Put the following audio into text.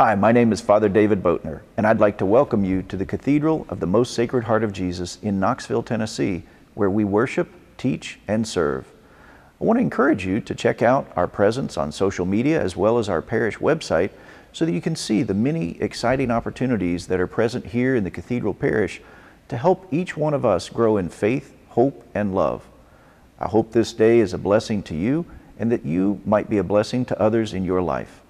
Hi, my name is Father David Boatner, and I'd like to welcome you to the Cathedral of the Most Sacred Heart of Jesus in Knoxville, Tennessee, where we worship, teach, and serve. I want to encourage you to check out our presence on social media as well as our parish website so that you can see the many exciting opportunities that are present here in the Cathedral Parish to help each one of us grow in faith, hope, and love. I hope this day is a blessing to you and that you might be a blessing to others in your life.